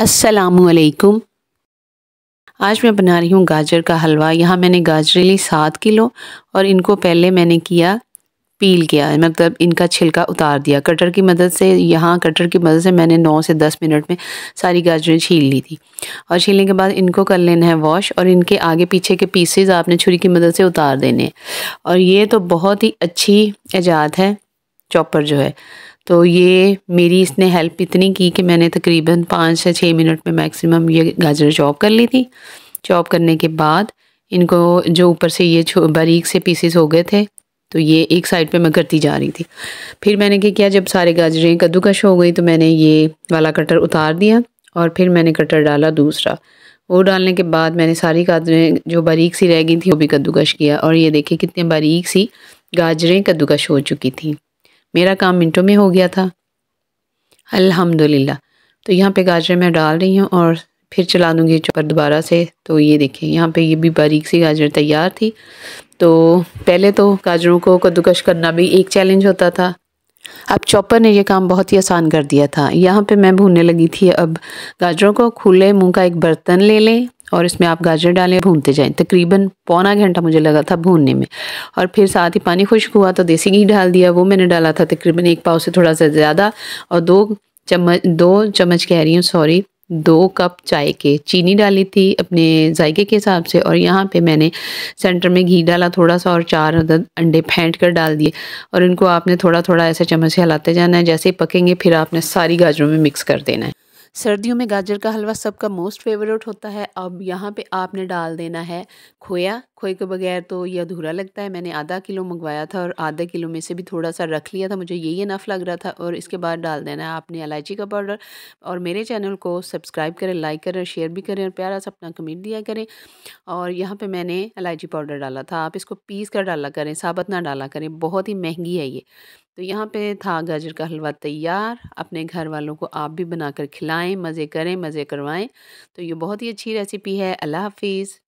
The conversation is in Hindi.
असलकुम आज मैं बना रही हूँ गाजर का हलवा यहाँ मैंने गाजरें ली सात किलो और इनको पहले मैंने किया पील किया मतलब इनका छिलका उतार दिया कटर की मदद से यहाँ कटर की मदद से मैंने नौ से दस मिनट में सारी गाजरें छील ली थी और छीलने के बाद इनको कर लेना है वॉश और इनके आगे पीछे के पीसेज आपने छुरी की मदद से उतार देने और ये तो बहुत ही अच्छी ईजाद है चॉपर जो है तो ये मेरी इसने हेल्प इतनी की कि मैंने तकरीबन पाँच से छः मिनट में मैक्सिमम ये गाजर चॉप कर ली थी चॉप करने के बाद इनको जो ऊपर से ये बारीक से पीसेस हो गए थे तो ये एक साइड पे मैं करती जा रही थी फिर मैंने क्या किया जब सारे गाजरें कद्दूकश हो गई तो मैंने ये वाला कटर उतार दिया और फिर मैंने कटर डाला दूसरा वो डालने के बाद मैंने सारी गाजरें जो बारीक सी रह गई थी वो भी कद्दूकश किया और ये देखिए कितने बारीक सी गाजरें कद्दूकश हो चुकी थी मेरा काम मिनटों में हो गया था अल्हम्दुलिल्लाह तो यहाँ पे गाजर मैं डाल रही हूँ और फिर चला दूँगी चुपर दोबारा से तो ये देखें यहाँ पे ये भी बारीक सी गाजर तैयार थी तो पहले तो गाजरों को कद्दूकश करना भी एक चैलेंज होता था अब चॉपर ने यह काम बहुत ही आसान कर दिया था यहाँ पे मैं भूनने लगी थी अब गाजरों को खुले मुंह का एक बर्तन ले लें और इसमें आप गाजर डालें भूनते जाएं तकरीबन पौना घंटा मुझे लगा था भूनने में और फिर साथ ही पानी खुश्क हुआ तो देसी घी डाल दिया वो मैंने डाला था तकरीबन एक पाव से थोड़ा सा ज़्यादा और दो चम्मच दो चम्मच कह रही हूँ सॉरी दो कप चाय के चीनी डाली थी अपने जायके के हिसाब से और यहाँ पे मैंने सेंटर में घी डाला थोड़ा सा और चार अदद अंडे फेंट कर डाल दिए और इनको आपने थोड़ा थोड़ा ऐसे चम्मच से हिलाते जाना है जैसे ही पकेंगे फिर आपने सारी गाजरों में मिक्स कर देना है सर्दियों में गाजर का हलवा सबका मोस्ट फेवरेट होता है अब यहाँ पे आपने डाल देना है खोया खोए के बगैर तो ये अधूरा लगता है मैंने आधा किलो मंगवाया था और आधा किलो में से भी थोड़ा सा रख लिया था मुझे यही इनफ लग रहा था और इसके बाद डाल देना है आपने इलायची का पाउडर और मेरे चैनल को सब्सक्राइब करें लाइक करें शेयर भी करें और प्यारा सा अपना कमेंट दिया करें और यहाँ पर मैंने इलायची पाउडर डाला था आप इसको पीस कर डाला करें साबत ना डाला करें बहुत ही महंगी है ये तो यहाँ पे था गाजर का हलवा तैयार अपने घर वालों को आप भी बनाकर खिलाएं मज़े करें मज़े करवाएं तो ये बहुत ही अच्छी रेसिपी है अल्लाह हाफिज़